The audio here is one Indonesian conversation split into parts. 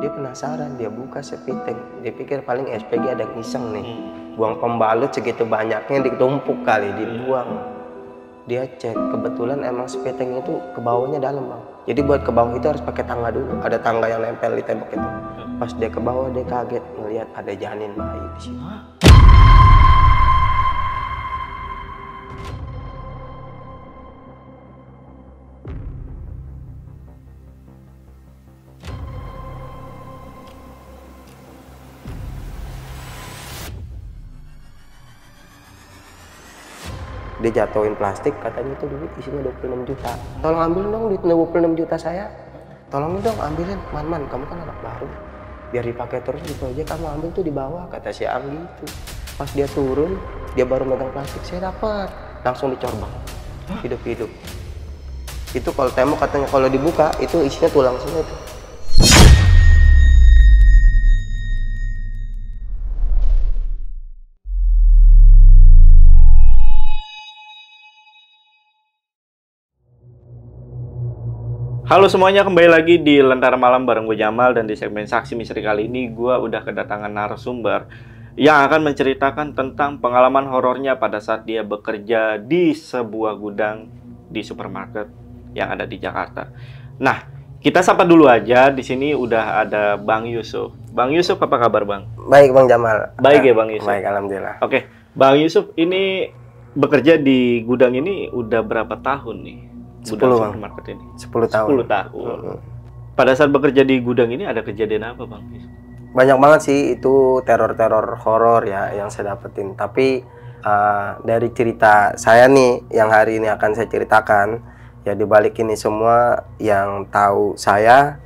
dia penasaran dia buka sepiteng dia pikir paling SPG ada iseng nih buang pembalut segitu banyaknya ditumpuk kali dibuang dia cek kebetulan emang sepiteng itu ke bawahnya dalam bang jadi buat ke bawah itu harus pakai tangga dulu ada tangga yang nempel di tembok itu pas dia ke bawah dia kaget melihat ada janin bayi di sini dia jatuhin plastik katanya itu duit isinya 26 juta tolong ambil dong duit 26 juta saya tolong dong ambilin man man kamu kan anak baru biar dipakai terus di gitu proyek kamu ambil tuh di bawah kata si Anggi itu. pas dia turun dia baru megang plastik saya dapat langsung dicorbang hidup-hidup itu kalau temu katanya kalau dibuka itu isinya tulang semua itu. Halo semuanya, kembali lagi di Lentera Malam bareng gue Jamal dan di segmen Saksi Misteri kali ini gue udah kedatangan narasumber yang akan menceritakan tentang pengalaman horornya pada saat dia bekerja di sebuah gudang di supermarket yang ada di Jakarta. Nah, kita sapa dulu aja. Di sini udah ada Bang Yusuf. Bang Yusuf apa kabar, Bang? Baik, Bang Jamal. Baik ya, Bang Yusuf. Baik, alhamdulillah. Oke, Bang Yusuf ini bekerja di gudang ini udah berapa tahun nih? Sepuluh supermarket ini? 10 tahun. 10 tahun. Hmm. Pada saat bekerja di gudang ini ada kejadian apa, Bang? Banyak banget sih itu teror-teror horor ya yang saya dapetin. Tapi uh, dari cerita saya nih yang hari ini akan saya ceritakan, ya dibalik ini semua yang tahu saya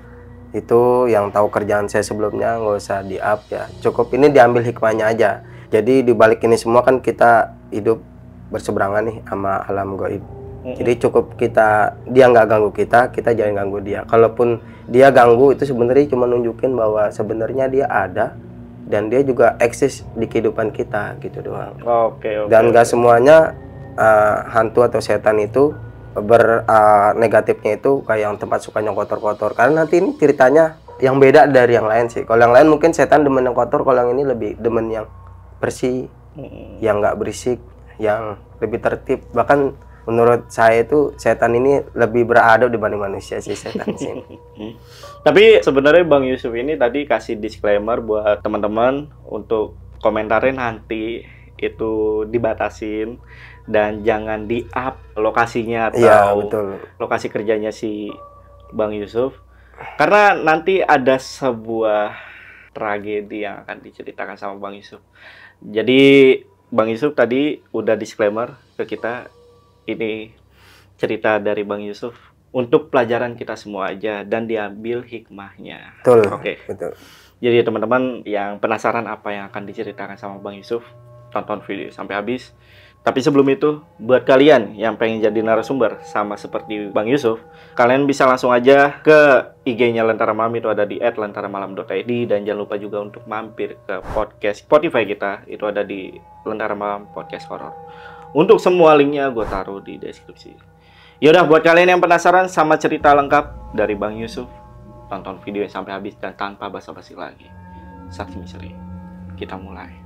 itu yang tahu kerjaan saya sebelumnya nggak usah di up ya cukup ini diambil hikmahnya aja jadi di balik ini semua kan kita hidup berseberangan nih sama alam gaib jadi cukup kita dia nggak ganggu kita, kita jangan ganggu dia. Kalaupun dia ganggu itu sebenarnya cuma nunjukin bahwa sebenarnya dia ada dan dia juga eksis di kehidupan kita gitu doang. Oke. Okay, okay, dan nggak semuanya uh, hantu atau setan itu ber uh, negatifnya itu kayak yang tempat sukanya kotor-kotor. Karena nanti ini ceritanya yang beda dari yang lain sih. Kalau yang lain mungkin setan demen yang kotor, kalau yang ini lebih demen yang bersih, hmm yang nggak berisik, yang lebih tertib. Bahkan menurut saya itu setan ini lebih beradab dibanding manusia sih setan sini. Tapi sebenarnya Bang Yusuf ini tadi kasih disclaimer buat teman-teman untuk komentarnya nanti itu dibatasin dan jangan di up lokasinya iya, atau ya, betul. lokasi kerjanya si Bang Yusuf karena nanti ada sebuah tragedi yang akan diceritakan sama Bang Yusuf. Jadi Bang Yusuf tadi udah disclaimer ke kita ini cerita dari Bang Yusuf untuk pelajaran kita semua aja dan diambil hikmahnya. Betul. Oke. Okay. Betul. Jadi teman-teman yang penasaran apa yang akan diceritakan sama Bang Yusuf, tonton video sampai habis. Tapi sebelum itu, buat kalian yang pengen jadi narasumber sama seperti Bang Yusuf, kalian bisa langsung aja ke IG-nya Lentara Malam itu ada di @lentaramalam.id dan jangan lupa juga untuk mampir ke podcast Spotify kita itu ada di Lentara Malam Podcast Horror. Untuk semua linknya gue taruh di deskripsi. Yaudah buat kalian yang penasaran sama cerita lengkap dari Bang Yusuf, tonton video sampai habis dan tanpa basa-basi lagi. Saksi misteri, kita mulai.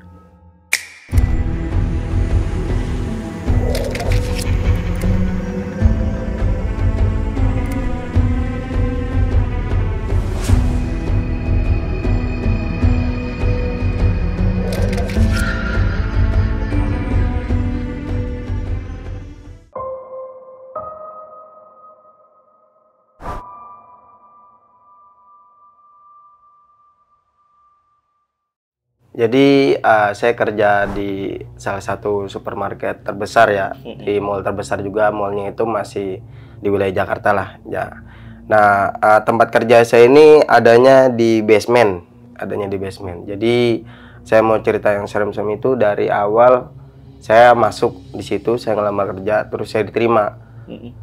Jadi uh, saya kerja di salah satu supermarket terbesar ya hmm di mall terbesar juga mallnya itu masih di wilayah Jakarta lah ya. Nah uh, tempat kerja saya ini adanya di basement, adanya di basement. Jadi saya mau cerita yang serem-serem itu dari awal saya masuk di situ saya ngelamar kerja terus saya diterima, hmm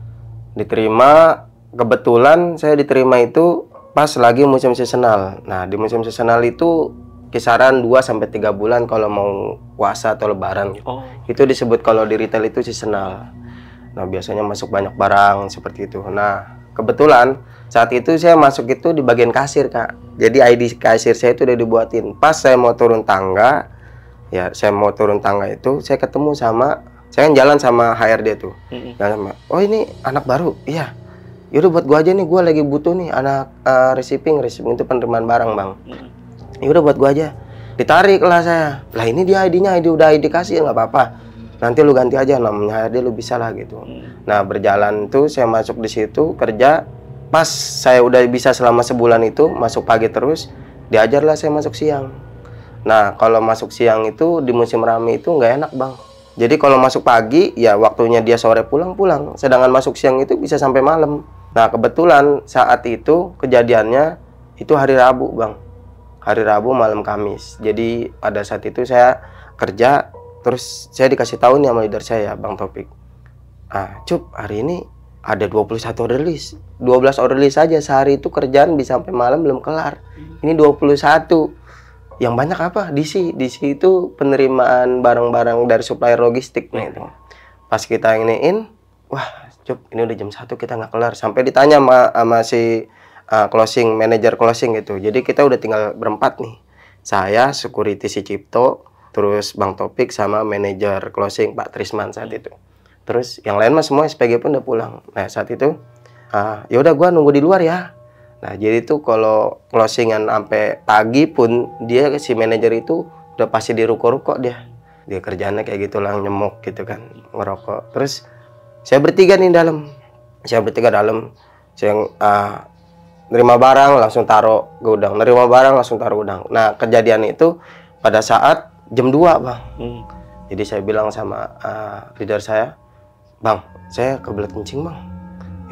diterima kebetulan saya diterima itu pas lagi musim seasonal. Nah di musim seasonal itu kisaran 2 sampai 3 bulan kalau mau puasa atau lebaran. Oh. Itu disebut kalau di retail itu seasonal. Nah, biasanya masuk banyak barang seperti itu. Nah, kebetulan saat itu saya masuk itu di bagian kasir, Kak. Jadi ID kasir saya itu udah dibuatin. Pas saya mau turun tangga, ya saya mau turun tangga itu saya ketemu sama saya kan jalan sama HRD tuh. Jalan "Oh, ini anak baru." Iya. Yaudah buat gua aja nih, gua lagi butuh nih anak uh, receiving, receiving itu penerimaan barang, Bang ya udah buat gua aja ditarik lah saya lah ini dia ID-nya ID udah ID kasih nggak apa-apa nanti lu ganti aja namanya ID lu bisa lah gitu nah berjalan tuh saya masuk di situ kerja pas saya udah bisa selama sebulan itu masuk pagi terus diajar lah saya masuk siang nah kalau masuk siang itu di musim rame itu nggak enak bang jadi kalau masuk pagi ya waktunya dia sore pulang pulang sedangkan masuk siang itu bisa sampai malam nah kebetulan saat itu kejadiannya itu hari Rabu bang hari Rabu malam Kamis. Jadi pada saat itu saya kerja terus saya dikasih tahu nih sama leader saya Bang Topik. Ah, Cup, hari ini ada 21 order list. 12 order list saja sehari itu kerjaan bisa sampai malam belum kelar. Ini 21. Yang banyak apa? DC. DC itu penerimaan barang-barang dari supplier logistik nih itu. Pas kita iniin, wah, Cup, ini udah jam satu kita nggak kelar. Sampai ditanya sama, sama si uh, closing manager closing gitu jadi kita udah tinggal berempat nih saya security si Cipto terus Bang Topik sama manager closing Pak Trisman saat iya. itu terus yang lain mah semua SPG pun udah pulang nah saat itu uh, ya udah gue nunggu di luar ya nah jadi tuh kalau closingan sampai pagi pun dia si manager itu udah pasti di ruko-ruko dia dia kerjanya kayak gitu lah nyemok gitu kan ngerokok terus saya bertiga nih dalam saya bertiga dalam saya uh, nerima barang langsung taruh gudang nerima barang langsung taruh gudang nah kejadian itu pada saat jam 2 bang hmm. jadi saya bilang sama uh, leader saya bang saya kebelet kencing bang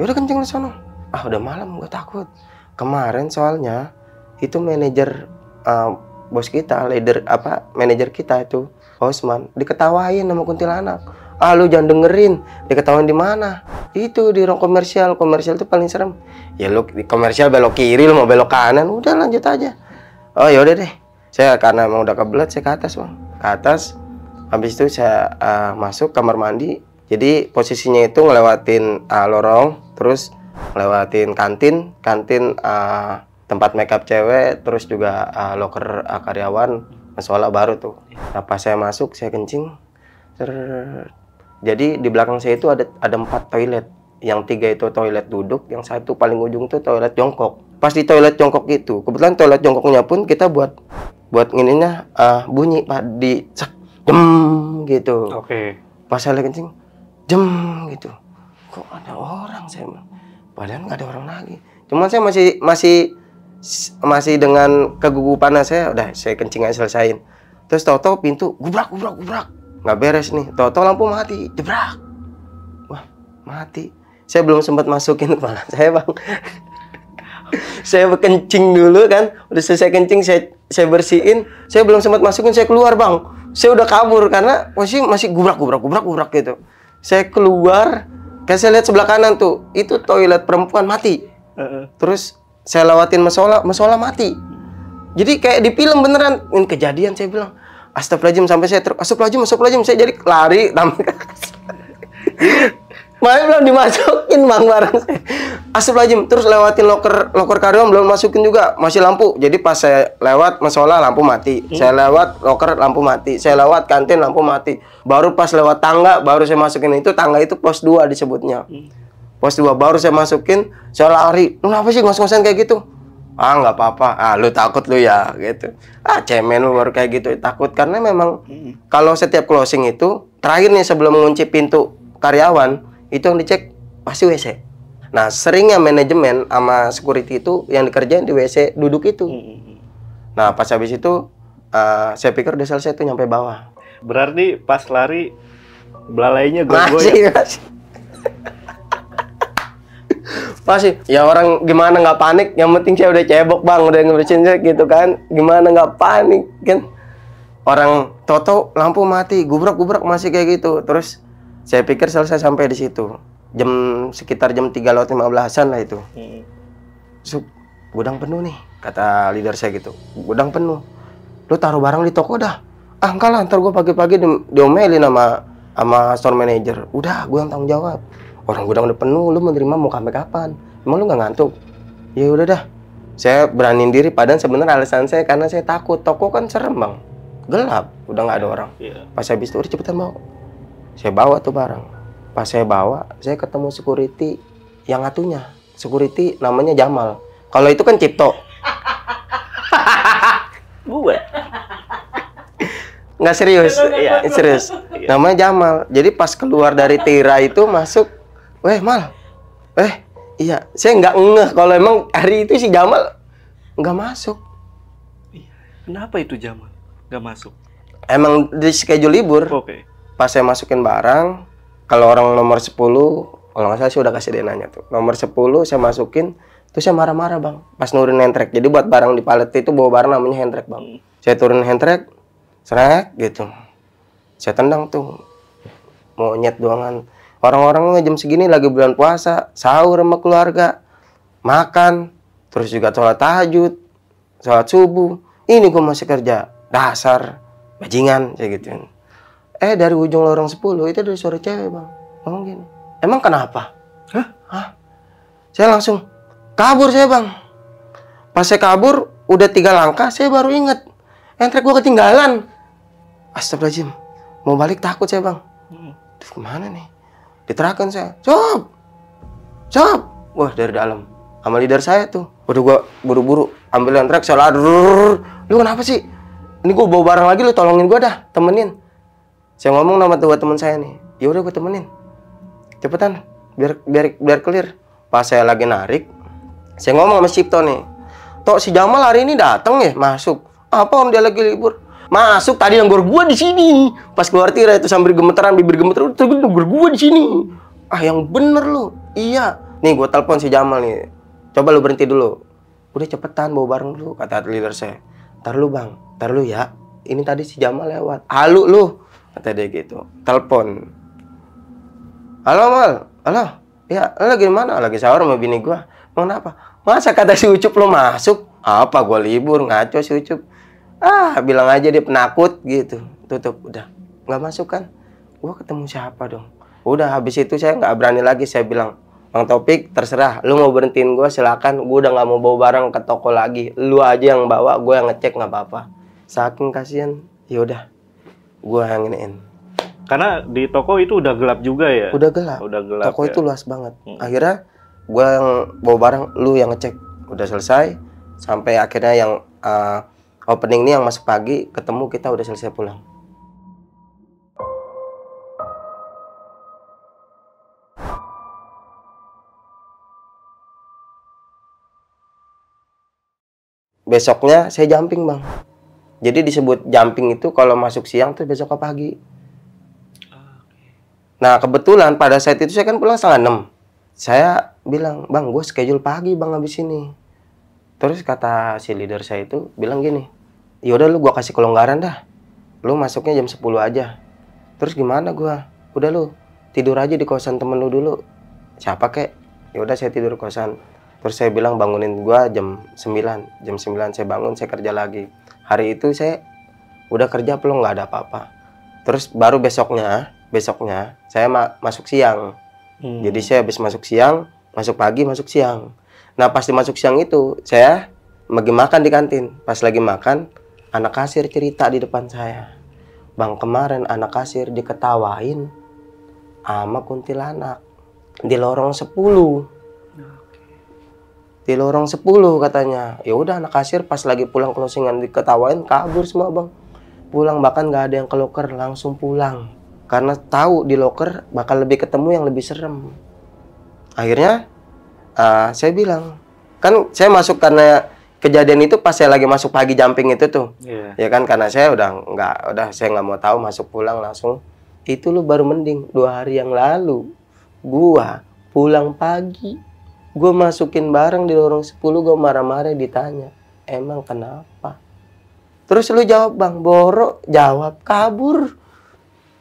ya udah kencing di sana ah udah malam gue takut kemarin soalnya itu manajer uh, bos kita leader apa manajer kita itu Osman diketawain sama kuntilanak ah lu jangan dengerin dia di mana itu di ruang komersial komersial itu paling serem ya lu di komersial belok kiri lu mau belok kanan udah lanjut aja oh yaudah deh saya karena mau udah kebelet saya ke atas bang ke atas habis itu saya uh, masuk kamar mandi jadi posisinya itu ngelewatin uh, lorong terus ngelewatin kantin kantin uh, tempat makeup cewek terus juga uh, loker uh, karyawan masalah baru tuh apa nah, saya masuk saya kencing jadi di belakang saya itu ada ada empat toilet. Yang tiga itu toilet duduk, yang satu paling ujung itu toilet jongkok. Pas di toilet jongkok itu, kebetulan toilet jongkoknya pun kita buat buat ininya uh, bunyi pak di jem gitu. Oke. Okay. Pas saya kencing, jem gitu. Kok ada orang saya Padahal nggak ada orang lagi. Cuman saya masih masih masih dengan kegugupan saya udah saya kencingnya selesaiin. terus tahu-tahu pintu gubrak gubrak gubrak nggak beres nih tahu-tahu lampu mati jebrak wah mati saya belum sempat masukin kepala saya bang saya kencing dulu kan udah selesai kencing saya saya bersihin saya belum sempat masukin saya keluar bang saya udah kabur karena masih masih gubrak gubrak gubrak gubrak gitu saya keluar kan saya lihat sebelah kanan tuh itu toilet perempuan mati terus saya lewatin mesola mesola mati jadi kayak di film beneran ini kejadian saya bilang astagfirullahaladzim sampai saya terus astagfirullahaladzim astagfirullahaladzim saya jadi lari Malah belum dimasukin bang barang saya. Astagfirullahaladzim terus lewatin loker loker karyawan belum masukin juga masih lampu. Jadi pas saya lewat masalah lampu mati. Hmm. Saya lewat loker lampu mati. Saya lewat kantin lampu mati. Baru pas lewat tangga baru saya masukin itu tangga itu pos 2 disebutnya. Hmm. Pos 2 baru saya masukin saya lari. Kenapa sih ngos-ngosan kayak gitu? ah nggak apa-apa ah lu takut lu ya gitu ah cemen lu baru kayak gitu takut karena memang hmm. kalau setiap closing itu terakhir nih sebelum mengunci pintu karyawan itu yang dicek pasti WC nah seringnya manajemen sama security itu yang dikerjain di WC duduk itu hmm, hmm, nah pas habis itu uh, saya pikir udah selesai tuh nyampe bawah berarti pas lari belalainya gue ya? masih, masih pasti ya orang gimana nggak panik yang penting saya udah cebok bang udah ngebersihin gitu kan gimana nggak panik kan orang toto lampu mati gubrak gubrak masih kayak gitu terus saya pikir selesai sampai di situ jam sekitar jam tiga lewat lima belasan lah itu sub hmm. Sup, gudang penuh nih kata leader saya gitu gudang penuh lu taruh barang di toko dah ah enggak lah ntar gue pagi-pagi diomelin sama sama store manager udah gue yang tanggung jawab orang gudang udah penuh lu menerima mau sampai kapan emang lu nggak ngantuk ya udah dah saya beraniin diri padahal sebenarnya alasan saya karena saya takut toko kan serem bang gelap udah nggak ada orang yeah. pas habis itu udah cepetan mau saya bawa tuh barang pas saya bawa saya ketemu security yang atunya security namanya Jamal kalau itu kan Cipto gue nggak serius ya serius iya. namanya Jamal jadi pas keluar dari tirai itu masuk Weh, Mal. Eh, iya. Saya nggak ngeh kalau emang hari itu si Jamal nggak masuk. Iya. Kenapa itu Jamal nggak masuk? Emang di schedule libur. Oke. Okay. Pas saya masukin barang, kalau orang nomor 10, kalau nggak salah sih udah kasih nanya tuh. Nomor 10 saya masukin, terus saya marah-marah bang. Pas nurin handtrek. Jadi buat barang di palet itu bawa barang namanya handtrek bang. Hmm. Saya turun handtrek, serak gitu. Saya tendang tuh. mau nyet doangan Orang-orang jam segini lagi bulan puasa, sahur sama keluarga, makan, terus juga sholat tahajud, sholat subuh. Ini gue masih kerja, dasar, bajingan, kayak gitu. Eh dari ujung lorong 10 itu dari suara cewek bang, ngomong gini. Emang kenapa? Hah? Hah? Saya langsung kabur saya bang. Pas saya kabur, udah tiga langkah, saya baru inget. Entrek gue ketinggalan. Astagfirullahaladzim. Mau balik takut saya bang. Hmm. Duh, kemana nih? diterahkan saya, "Sob! Sob!" Wah, dari dalam. Sama leader saya tuh. Waduh gua buru-buru ambil yang track saya ladur. Lu kenapa sih? Ini gua bawa barang lagi lu tolongin gua dah, temenin. Saya ngomong nama tua teman saya nih. Ya udah gua temenin. Cepetan, biar biar biar clear. Pas saya lagi narik, saya ngomong sama Sipto nih. Tok si Jamal hari ini dateng ya, masuk. Apa om dia lagi libur? Masuk tadi nenggor gua di sini. Pas keluar tirai itu sambil gemeteran, bibir gemeteran, terus nenggor gua di sini. Ah, yang bener lo. Iya. Nih gua telepon si Jamal nih. Coba lu berhenti dulu. Udah cepetan bawa bareng dulu kata leader saya. Ntar lu bang, ntar lu ya. Ini tadi si Jamal lewat. Halu lu kata dia gitu. Telepon. Halo Mal, halo. Ya, lo lagi mana? Lagi sahur sama bini gue? Mau apa Masa kata si Ucup lo masuk? Apa gua libur? Ngaco si Ucup ah bilang aja dia penakut gitu tutup udah nggak masuk kan gua ketemu siapa dong udah habis itu saya nggak berani lagi saya bilang Bang Topik terserah lu mau berhentiin gua silakan gua udah nggak mau bawa barang ke toko lagi lu aja yang bawa gua yang ngecek nggak apa-apa saking kasihan yaudah gue yang iniin karena di toko itu udah gelap juga ya udah gelap udah gelap toko ya? itu luas banget hmm. akhirnya gua yang bawa barang lu yang ngecek udah selesai sampai akhirnya yang uh, opening ini yang masuk pagi ketemu kita udah selesai pulang besoknya saya jumping bang jadi disebut jumping itu kalau masuk siang tuh besok ke pagi ah, nah kebetulan pada saat itu saya kan pulang setengah enam saya bilang bang gue schedule pagi bang abis ini Terus kata si leader saya itu bilang gini, yaudah lu gua kasih kelonggaran dah. Lu masuknya jam 10 aja. Terus gimana gua? Udah lu tidur aja di kosan temen lu dulu. Siapa kek? Yaudah saya tidur kosan. Terus saya bilang bangunin gua jam 9. Jam 9 saya bangun, saya kerja lagi. Hari itu saya udah kerja belum nggak ada apa-apa. Terus baru besoknya, besoknya saya ma masuk siang. Hmm. Jadi saya habis masuk siang, masuk pagi, masuk siang. Nah pas dimasuk siang itu saya lagi makan di kantin. Pas lagi makan anak kasir cerita di depan saya. Bang kemarin anak kasir diketawain sama kuntilanak di lorong 10. Di lorong 10 katanya. Ya udah anak kasir pas lagi pulang closingan diketawain kabur semua bang. Pulang bahkan gak ada yang ke loker langsung pulang. Karena tahu di loker bakal lebih ketemu yang lebih serem. Akhirnya uh, saya bilang kan saya masuk karena kejadian itu pas saya lagi masuk pagi jumping itu tuh yeah. ya kan karena saya udah nggak udah saya nggak mau tahu masuk pulang langsung itu lu baru mending dua hari yang lalu gua pulang pagi gua masukin barang di lorong 10 gua marah-marah ditanya emang kenapa terus lu jawab bang borok jawab kabur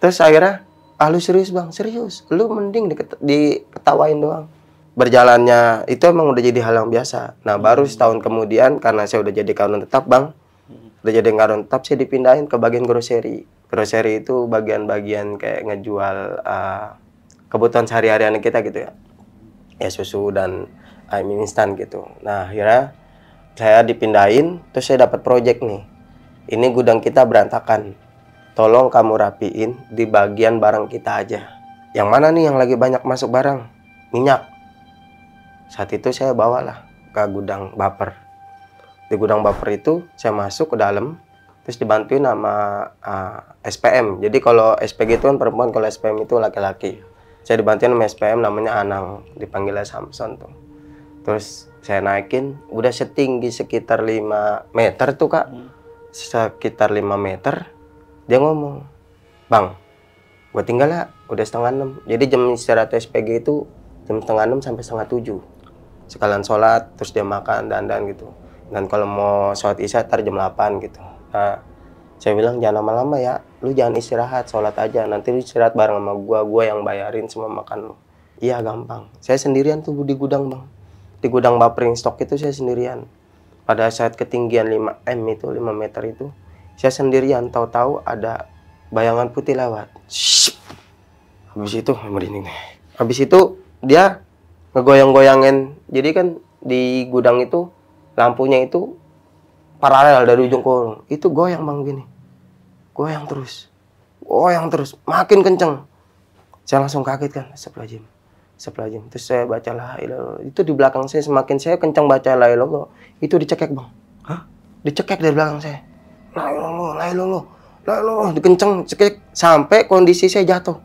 terus akhirnya ah lu serius bang serius lu mending diket diketawain doang berjalannya itu emang udah jadi hal yang biasa. Nah baru setahun kemudian karena saya udah jadi karyawan tetap bang, udah jadi karyawan tetap saya dipindahin ke bagian grocery. Grocery itu bagian-bagian kayak ngejual uh, kebutuhan sehari-harian kita gitu ya, ya susu dan air uh, eh, instan gitu. Nah akhirnya saya dipindahin, terus saya dapat proyek nih. Ini gudang kita berantakan, tolong kamu rapiin di bagian barang kita aja. Yang mana nih yang lagi banyak masuk barang? Minyak saat itu saya bawalah ke gudang baper di gudang baper itu saya masuk ke dalam terus dibantuin nama uh, eh, SPM jadi kalau SPG itu kan perempuan kalau SPM itu laki-laki saya dibantuin sama SPM namanya Anang dipanggilnya Samson tuh terus saya naikin udah setinggi sekitar 5 meter tuh kak hmm. sekitar 5 meter dia ngomong bang gue tinggal lah udah setengah enam jadi jam istirahat SPG itu jam setengah enam sampai setengah tujuh sekalian sholat terus dia makan dan dan gitu dan kalau mau sholat isya tar jam 8 gitu nah saya bilang jangan lama-lama ya lu jangan istirahat sholat aja nanti lu istirahat bareng sama gua gua yang bayarin semua makan lu iya gampang saya sendirian tuh di gudang bang di gudang bapering stok itu saya sendirian pada saat ketinggian 5 m itu 5 meter itu saya sendirian tahu-tahu ada bayangan putih lewat Shhh. habis itu merinding habis itu dia ngegoyang-goyangin jadi kan di gudang itu lampunya itu paralel dari ujung kolong itu goyang bang gini goyang terus goyang terus makin kenceng saya langsung kaget kan sebelah jam sebelah jam terus saya baca lah itu di belakang saya semakin saya kenceng baca lah itu dicekek bang Hah? dicekek dari belakang saya lah lo lah lo lah dikenceng cekek sampai kondisi saya jatuh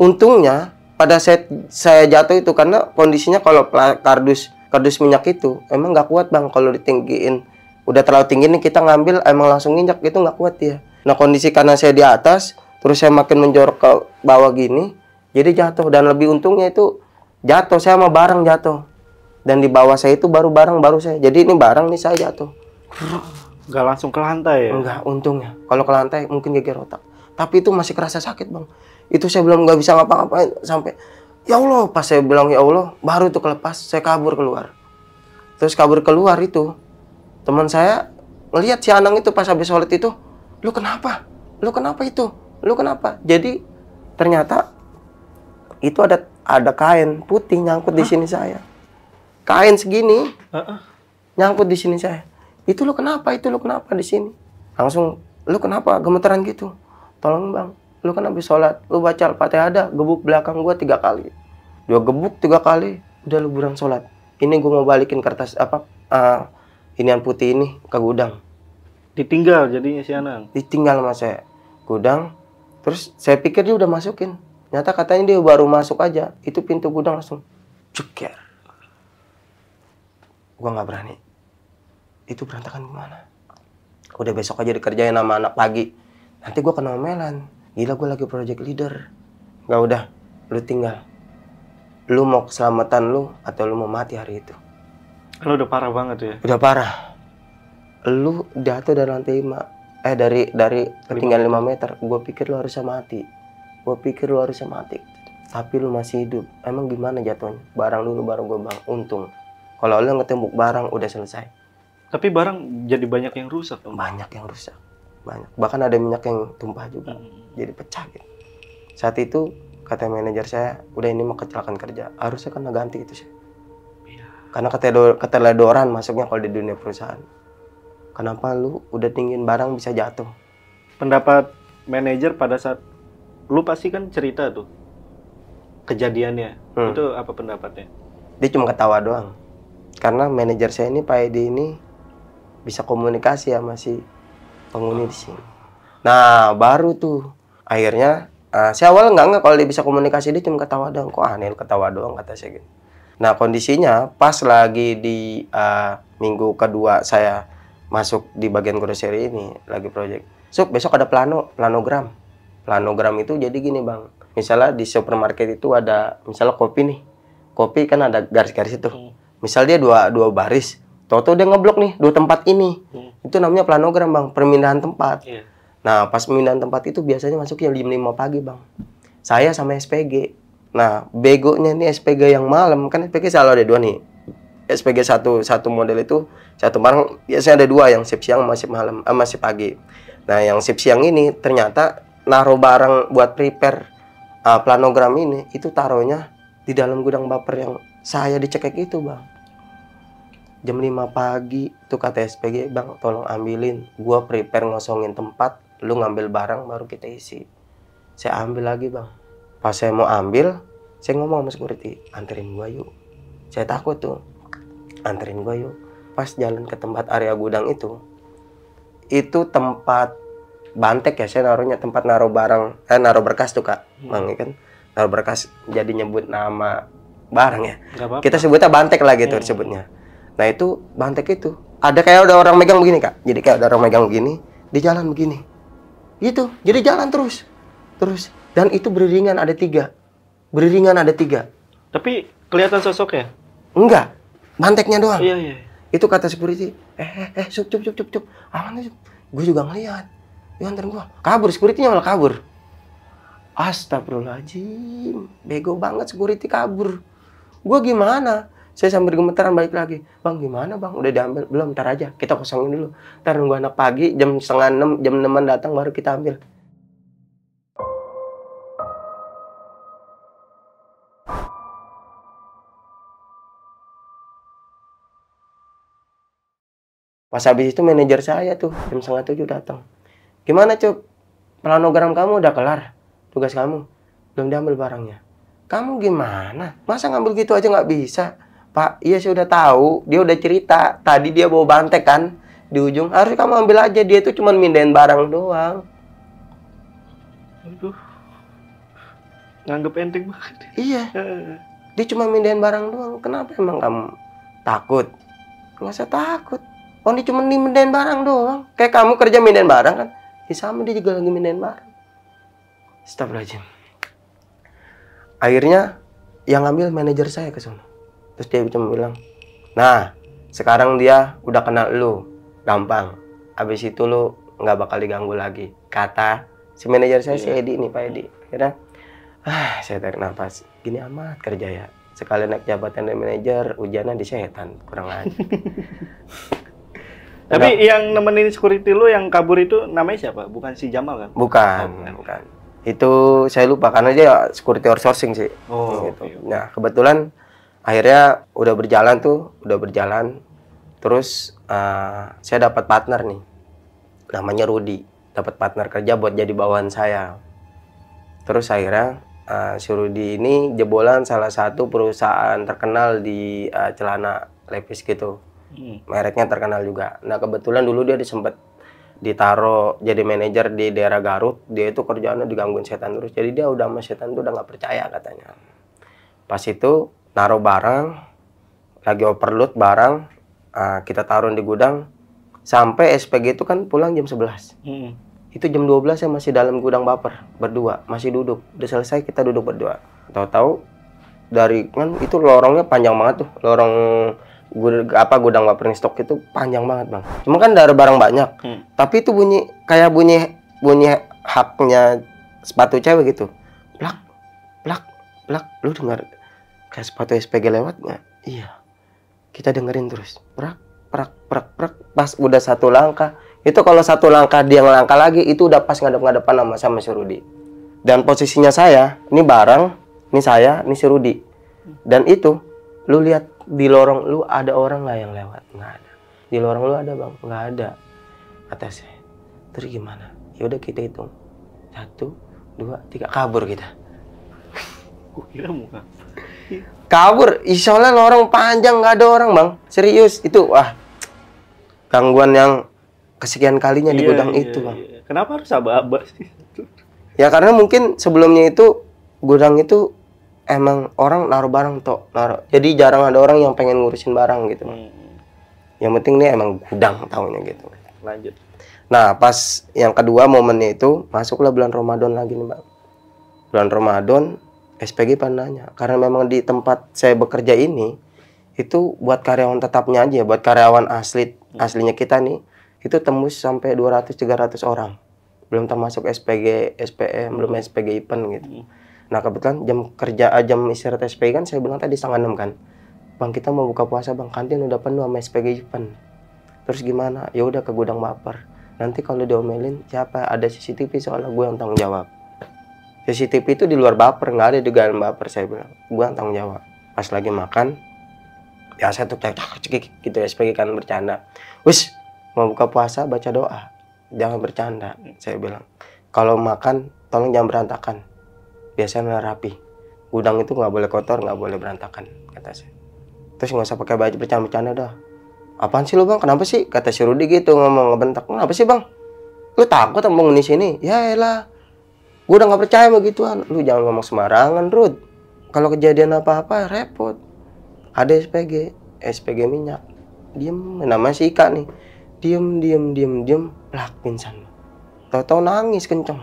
untungnya pada saya saya jatuh itu karena kondisinya kalau kardus kardus minyak itu emang nggak kuat bang kalau ditinggiin udah terlalu tinggi nih kita ngambil emang langsung injak itu nggak kuat ya nah kondisi karena saya di atas terus saya makin menjorok ke bawah gini jadi jatuh dan lebih untungnya itu jatuh saya sama barang jatuh dan di bawah saya itu baru barang baru saya jadi ini barang nih saya jatuh nggak langsung ke lantai ya? Enggak, untungnya. Kalau ke lantai mungkin geger otak. Tapi itu masih kerasa sakit, Bang itu saya belum nggak bisa ngapa-ngapain sampai ya Allah pas saya bilang ya Allah baru itu kelepas saya kabur keluar terus kabur keluar itu teman saya ngelihat si Anang itu pas habis sholat itu lu kenapa lu kenapa itu lu kenapa jadi ternyata itu ada ada kain putih nyangkut di sini saya kain segini nyangkut di sini saya itu lu kenapa itu lu kenapa di sini langsung lu kenapa gemeteran gitu tolong bang lu kan habis sholat lu baca al-fatihah ada gebuk belakang gua tiga kali dua gebuk tiga kali udah lu buruan sholat ini gua mau balikin kertas apa uh, eh, yang putih ini ke gudang ditinggal jadinya si Anang ditinggal sama saya gudang terus saya pikir dia udah masukin nyata katanya dia baru masuk aja itu pintu gudang langsung ceker gua nggak berani itu berantakan gimana udah besok aja dikerjain sama anak pagi nanti gua kena omelan gila gue lagi project leader gak udah lu tinggal lu mau keselamatan lu atau lu mau mati hari itu lu udah parah banget ya udah parah lu jatuh dari lantai 5 eh dari dari ketinggian lima meter gue pikir lu harusnya mati gue pikir lu harusnya mati tapi lu masih hidup emang gimana jatuhnya barang dulu barang gue bang untung kalau lu ngetembuk barang udah selesai tapi barang jadi banyak yang rusak banyak yang rusak banyak bahkan ada minyak yang tumpah juga hmm jadi pecah gitu saat itu kata manajer saya udah ini mau kecelakaan kerja harusnya kena ganti itu saya karena keteledoran masuknya kalau di dunia perusahaan. Kenapa lu udah tinggiin barang bisa jatuh? Pendapat manajer pada saat lu pasti kan cerita tuh kejadiannya. Hmm. Itu apa pendapatnya? Dia cuma ketawa doang. Karena manajer saya ini Pak Edi ini bisa komunikasi ya masih penghuni oh. di sini. Nah, baru tuh akhirnya uh, eh, saya awal nggak nggak kalau dia bisa komunikasi dia cuma ketawa doang kok aneh ketawa doang kata saya gitu nah kondisinya pas lagi di uh, minggu kedua saya masuk di bagian grocery ini lagi project so besok ada plano planogram planogram itu jadi gini bang misalnya di supermarket itu ada misalnya kopi nih kopi kan ada garis-garis itu iya. misal dia dua dua baris Toto dia ngeblok nih dua tempat ini. Iya. Itu namanya planogram bang, permindahan tempat. Yeah. Nah, pas pemindahan tempat itu biasanya masuknya jam lima pagi, Bang. Saya sama SPG. Nah, begonya ini SPG yang malam, kan SPG selalu ada dua nih. SPG satu satu model itu satu barang biasanya ada dua yang sip siang masih malam eh, masih pagi. Nah, yang sip siang ini ternyata naruh barang buat prepare uh, planogram ini itu taruhnya di dalam gudang baper yang saya dicekek itu, Bang. Jam lima pagi tuh kata SPG, "Bang, tolong ambilin. Gua prepare ngosongin tempat lu ngambil barang baru kita isi saya ambil lagi bang pas saya mau ambil saya ngomong sama security anterin gua yuk saya takut tuh anterin gua yuk pas jalan ke tempat area gudang itu itu tempat bantek ya saya naruhnya tempat naruh barang eh naruh berkas tuh kak hmm. bang ya kan naruh berkas jadi nyebut nama barang ya apa -apa. kita sebutnya bantek lah gitu hmm. disebutnya nah itu bantek itu ada kayak ada orang megang begini kak jadi kayak ada orang megang begini di jalan begini Gitu. Jadi jalan terus. Terus. Dan itu beriringan ada tiga. Beriringan ada tiga. Tapi kelihatan sosok ya Enggak. Manteknya doang. Iya, iya. Itu kata security. Eh, eh, eh, sup, cup, cup, cup, cup. Aman, sup. Gue juga ngeliat. yang antar gue. Kabur, securitynya malah kabur. Astagfirullahaladzim. Bego banget security kabur. Gue gimana? Saya sambil gemetaran balik lagi. Bang, gimana bang? Udah diambil? Belum, ntar aja. Kita kosongin dulu. Ntar nunggu anak pagi, jam setengah enam, jam enaman datang baru kita ambil. Pas habis itu manajer saya tuh, jam setengah tujuh datang. Gimana cuy Planogram kamu udah kelar? Tugas kamu? Belum diambil barangnya. Kamu gimana? Masa ngambil gitu aja nggak bisa? Pak, iya saya udah tahu, dia udah cerita. Tadi dia bawa bantek kan di ujung. Harus kamu ambil aja, dia itu cuma mindahin barang doang. Aduh. Nganggep enteng banget. Iya. Ya. Dia cuma mindahin barang doang. Kenapa emang kamu takut? Nggak usah takut. Oh, dia cuma mindahin barang doang. Kayak kamu kerja mindahin barang kan? Ya sama dia juga lagi mindahin barang. Stop aja. Akhirnya yang ngambil manajer saya ke sana terus dia cuma bilang nah sekarang dia udah kenal lu gampang abis itu lu nggak bakal diganggu lagi kata si manajer saya yeah. si iya. Edi nih Pak Edi akhirnya ah saya tarik nafas gini amat kerja ya sekali naik jabatan dari manajer hujannya di setan kurang aja tapi Enggak. yang nemenin security lu yang kabur itu namanya siapa bukan si Jamal kan bukan oh, bukan. itu saya lupa karena dia ya, security outsourcing sih oh, gitu. Okay. Iya, iya. nah kebetulan akhirnya udah berjalan tuh udah berjalan terus uh, saya dapat partner nih namanya Rudi dapat partner kerja buat jadi bawahan saya terus akhirnya uh, si Rudi ini jebolan salah satu perusahaan terkenal di uh, celana levis gitu hmm. mereknya terkenal juga nah kebetulan dulu dia sempat ditaruh jadi manajer di daerah Garut dia itu kerjaannya digangguin setan terus jadi dia udah sama setan tuh udah nggak percaya katanya pas itu naruh barang lagi overload barang uh, kita taruh di gudang sampai SPG itu kan pulang jam 11 hmm. itu jam 12 saya masih dalam gudang baper berdua masih duduk udah selesai kita duduk berdua tahu-tahu dari kan itu lorongnya panjang banget tuh lorong gud apa gudang baper stok itu panjang banget bang cuma kan ada barang banyak hmm. tapi itu bunyi kayak bunyi bunyi haknya sepatu cewek gitu plak plak plak lu dengar kayak sepatu SPG lewat nggak? Iya. Kita dengerin terus. Prak, prak, prak, prak. Pas udah satu langkah. Itu kalau satu langkah dia ngelangkah lagi, itu udah pas ngadep-ngadepan sama, sama si Rudi. Dan posisinya saya, ini barang, ini saya, ini si Rudi. Dan itu, lu lihat di lorong lu ada orang nggak yang lewat? Nggak ada. Di lorong lu ada bang? Nggak ada. Atasnya. Terus gimana? Ya udah kita hitung. Satu, dua, tiga. Kabur kita. Gue kira muka kabur isola lorong panjang nggak ada orang bang serius itu wah gangguan yang kesekian kalinya di iya, gudang iya, itu bang iya. kenapa harus aba-aba sih ya karena mungkin sebelumnya itu gudang itu emang orang naruh barang tok naruh jadi jarang ada orang yang pengen ngurusin barang gitu bang. Hmm. yang penting nih emang gudang tahunya gitu lanjut nah pas yang kedua momennya itu masuklah bulan Ramadan lagi nih bang bulan Ramadan SPG pandanya karena memang di tempat saya bekerja ini itu buat karyawan tetapnya aja buat karyawan asli aslinya kita nih itu tembus sampai 200 300 orang belum termasuk SPG, SPM, belum SPG event gitu. Hmm. Nah kebetulan jam kerja eh, jam istirahat SPG kan saya bilang tadi setengah enam kan. Bang kita mau buka puasa bang kantin udah penuh sama SPG event. Terus gimana? Ya udah ke gudang baper. Nanti kalau diomelin siapa ada CCTV soalnya gue yang tanggung jawab. CCTV itu di luar baper nggak ada dugaan baper saya bilang gue tanggung jawab pas lagi makan ya saya tuh cek ah, cekik gitu ya sebagai kan bercanda wis mau buka puasa baca doa jangan bercanda saya bilang kalau makan tolong jangan berantakan biasanya rapi gudang itu nggak boleh kotor nggak boleh berantakan kata saya terus nggak usah pakai baju bercanda-bercanda dah apaan sih lo bang kenapa sih kata si Rudi gitu ngomong ngebentak kenapa sih bang lu takut ngomong di sini ya elah ya Gue udah gak percaya begituan. Lu jangan ngomong sembarangan, Rud. Kalau kejadian apa-apa repot. Ada SPG, SPG minyak. Diem, namanya si Ika nih. Diem, diem, diem, diem. pelak pingsan. Tahu-tahu nangis kenceng.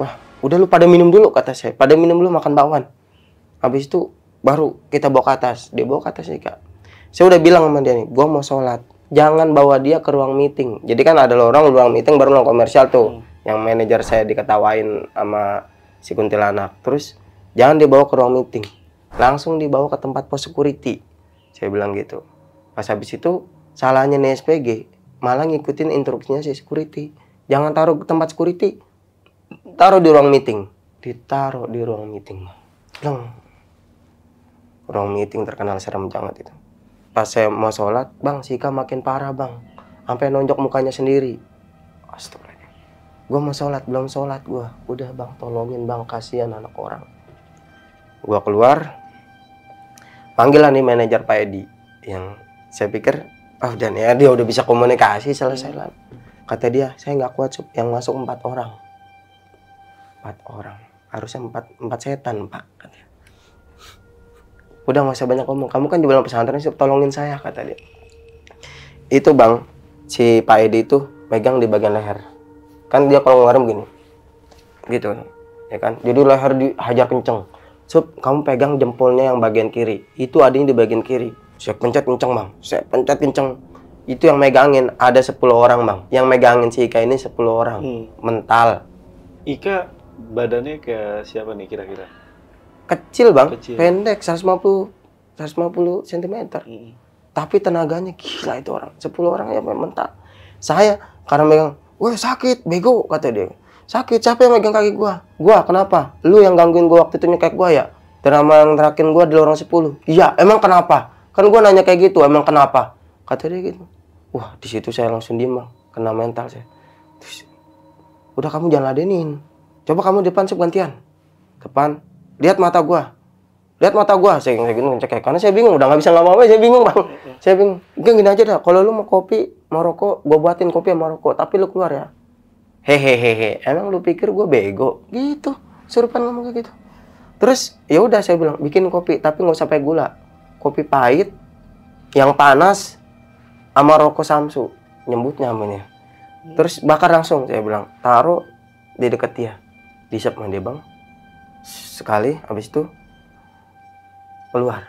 Wah, udah lu pada minum dulu kata saya. Pada minum dulu makan bakwan. Habis itu baru kita bawa ke atas. Dia bawa ke atas Ika. Saya udah bilang sama dia nih, gue mau sholat jangan bawa dia ke ruang meeting. Jadi kan ada lorong ruang meeting baru ruang komersial tuh. Hmm yang manajer saya diketawain sama si kuntilanak terus jangan dibawa ke ruang meeting langsung dibawa ke tempat pos security saya bilang gitu pas habis itu salahnya nih SPG malah ngikutin instruksinya si security jangan taruh ke tempat security taruh di ruang meeting ditaruh di ruang meeting bilang ruang meeting terkenal serem banget itu pas saya mau sholat bang Sika makin parah bang sampai nonjok mukanya sendiri Astaga gue mau sholat belum sholat gue udah bang tolongin bang kasihan anak orang gue keluar panggilan nih manajer Pak Edi yang saya pikir ah oh, dan ya dia udah bisa komunikasi selesai lah kata dia saya nggak kuat sup. yang masuk empat orang empat orang harusnya empat empat setan pak udah nggak usah banyak ngomong kamu kan di dalam pesantren sih tolongin saya kata dia itu bang si Pak Edi itu megang di bagian leher kan dia kalau ngelarem gini gitu ya kan jadi leher dihajar kenceng sup kamu pegang jempolnya yang bagian kiri itu yang di bagian kiri saya pencet kenceng bang saya pencet kenceng itu yang megangin ada 10 orang bang yang megangin si Ika ini 10 orang hmm. mental Ika badannya ke siapa nih kira-kira kecil bang kecil. pendek 150 150 cm hmm. tapi tenaganya gila itu orang 10 orang ya mental saya karena megang Wah sakit, bego kata dia. Sakit, siapa yang megang kaki gua? Gua, kenapa? Lu yang gangguin gua waktu itu nyekek gua ya? Drama yang terakhir gua adalah orang 10. Iya, emang kenapa? Kan gua nanya kayak gitu, emang kenapa? Kata dia gitu. Wah, di situ saya langsung diem, bang. kena mental saya. Terus, udah kamu jangan ladenin. Coba kamu depan sih Depan, lihat mata gua lihat mata gua saya gini, ngecek karena saya bingung udah nggak bisa ngapa apa saya bingung bang saya bingung gini, gini aja dah kalau lu mau kopi mau rokok gua buatin kopi sama rokok tapi lu keluar ya hehehehe emang lu pikir gua bego gitu surupan ngomong kayak gitu terus ya udah saya bilang bikin kopi tapi nggak usah pakai gula kopi pahit yang panas sama rokok samsu nyembut namanya terus bakar langsung saya bilang taruh di deket dia disep mandi bang sekali habis itu Keluar.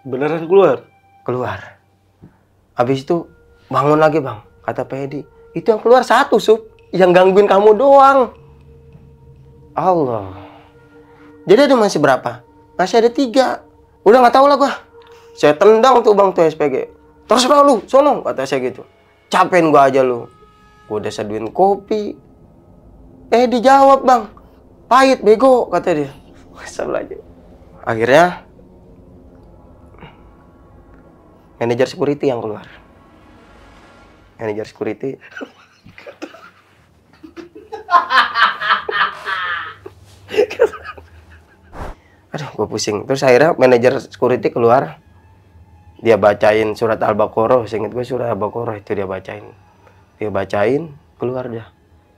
beneran keluar? Keluar. Habis itu bangun lagi bang, kata Pedi. Itu yang keluar satu sup, yang gangguin kamu doang. Allah. Jadi ada masih berapa? Masih ada tiga. Udah nggak tahu lah gua. Saya tendang tuh bang tuh SPG. Terserah lu, sono kata saya gitu. Capain gua aja lu. Gua udah seduin kopi. Eh dijawab bang, pahit bego kata dia. Masa aja akhirnya manajer security yang keluar manajer security aduh gue pusing terus akhirnya manajer security keluar dia bacain surat al-baqarah seinget gue surat al-baqarah itu dia bacain dia bacain keluar dia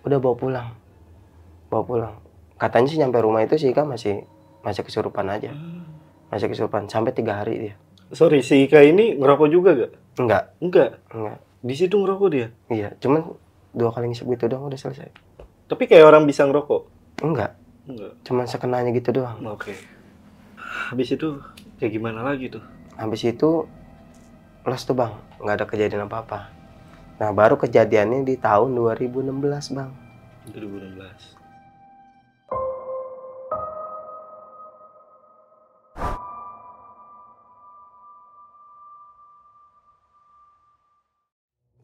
udah bawa pulang bawa pulang katanya sih nyampe rumah itu sih kan masih masih kesurupan aja masih kesurupan sampai tiga hari dia sorry si Ika ini ngerokok juga gak enggak enggak enggak di situ ngerokok dia iya cuman dua kali ngisep gitu doang udah selesai tapi kayak orang bisa ngerokok enggak enggak cuman sekenanya gitu doang oke okay. habis itu kayak gimana lagi tuh habis itu les tuh bang nggak ada kejadian apa apa nah baru kejadiannya di tahun 2016 bang 2016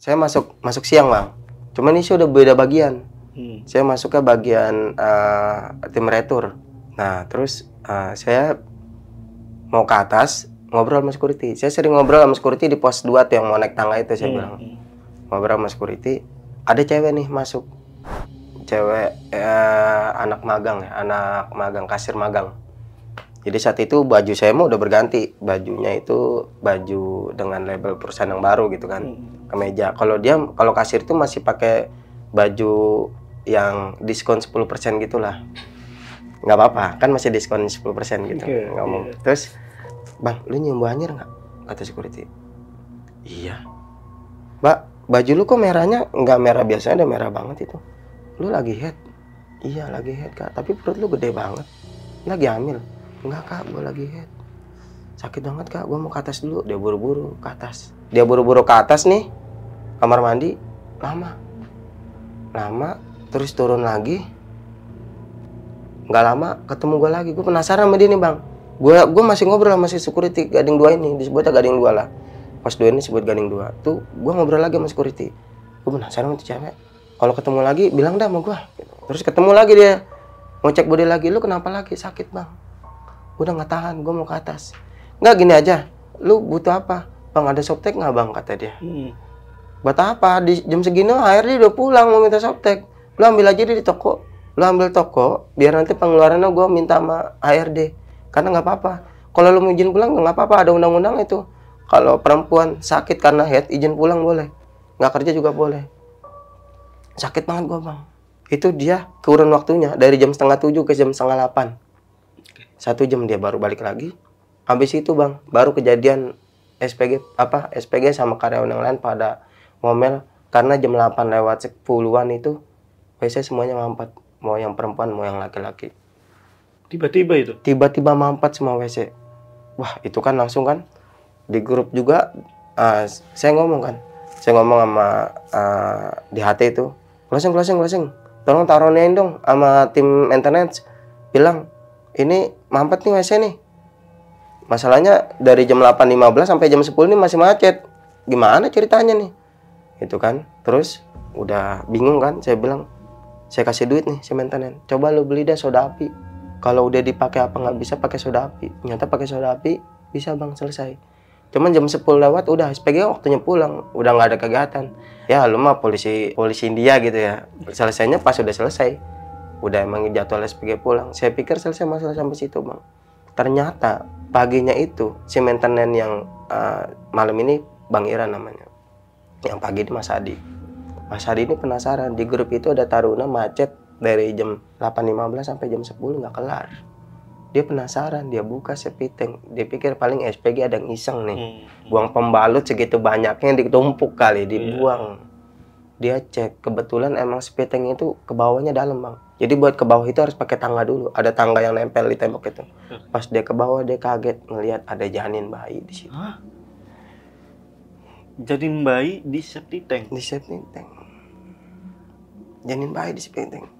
saya masuk masuk siang bang cuman ini sudah beda bagian hmm. saya masuk ke bagian uh, tim retur nah terus uh, saya mau ke atas ngobrol sama security saya sering ngobrol sama security di pos 2 tuh yang mau naik tangga itu saya hmm. bilang hmm. ngobrol sama security ada cewek nih masuk cewek eh, anak magang ya anak magang kasir magang jadi saat itu baju saya mau udah berganti. Bajunya itu baju dengan label perusahaan yang baru gitu kan. Hmm. Kemeja. Kalau dia kalau kasir itu masih pakai baju yang diskon 10% gitulah. nggak apa-apa, kan masih diskon 10% gitu. Okay, ngomong. Yeah. Terus, "Bang, lu nyium anjir nggak?" kata security. "Iya." "Mbak, baju lu kok merahnya nggak merah biasanya, ada merah banget itu." "Lu lagi head?" "Iya, lagi head, Kak. Tapi perut lu gede banget. Lagi hamil." enggak kak gue lagi head sakit banget kak gue mau ke atas dulu dia buru-buru ke atas dia buru-buru ke atas nih kamar mandi lama lama terus turun lagi nggak lama ketemu gue lagi gue penasaran sama dia nih bang gue gue masih ngobrol sama si security gading dua ini disebutnya gading dua lah pas dua ini disebut gading dua tuh gue ngobrol lagi sama security gue penasaran sama tuh cewek kalau ketemu lagi bilang dah sama gue terus ketemu lagi dia ngecek body lagi lu kenapa lagi sakit bang udah gak tahan gue mau ke atas nggak gini aja lu butuh apa bang ada softtek nggak bang kata dia hmm. buat apa di jam segini HRD udah pulang mau minta softtek lu ambil aja di toko lu ambil toko biar nanti pengeluarannya gue minta sama HRD karena nggak apa-apa kalau lu mau izin pulang nggak apa-apa ada undang-undang itu kalau perempuan sakit karena head izin pulang boleh nggak kerja juga boleh sakit banget gue bang itu dia kurun waktunya dari jam setengah tujuh ke jam setengah delapan satu jam dia baru balik lagi habis itu bang baru kejadian SPG apa SPG sama karyawan yang lain pada ngomel karena jam 8 lewat 10-an itu WC semuanya mampet mau yang perempuan mau yang laki-laki tiba-tiba itu tiba-tiba mampet semua WC wah itu kan langsung kan di grup juga uh, saya ngomong kan saya ngomong sama uh, di HT itu closing closing closing tolong taruh dong sama tim maintenance bilang ini mampet nih WC nih masalahnya dari jam 8.15 sampai jam 10 ini masih macet gimana ceritanya nih itu kan terus udah bingung kan saya bilang saya kasih duit nih si maintenance coba lu beli deh soda api kalau udah dipakai apa nggak bisa pakai soda api ternyata pakai soda api bisa bang selesai cuman jam 10 lewat udah SPG waktunya pulang udah nggak ada kegiatan ya lu mah polisi polisi India gitu ya selesainya pas udah selesai udah emang jadwal SPG pulang saya pikir selesai masalah sampai situ bang ternyata paginya itu si maintenance yang uh, malam ini Bang Ira namanya yang pagi di Mas Adi Mas Adi ini penasaran di grup itu ada Taruna macet dari jam 8.15 sampai jam 10 nggak kelar dia penasaran dia buka sepiteng dia pikir paling SPG ada yang iseng nih hmm. buang pembalut segitu banyaknya ditumpuk kali dibuang yeah dia cek kebetulan emang speed tank itu ke bawahnya dalam bang jadi buat ke bawah itu harus pakai tangga dulu ada tangga yang nempel di tembok itu pas dia ke bawah dia kaget melihat ada janin bayi di situ janin bayi di septic tank di septic tank janin bayi di septic tank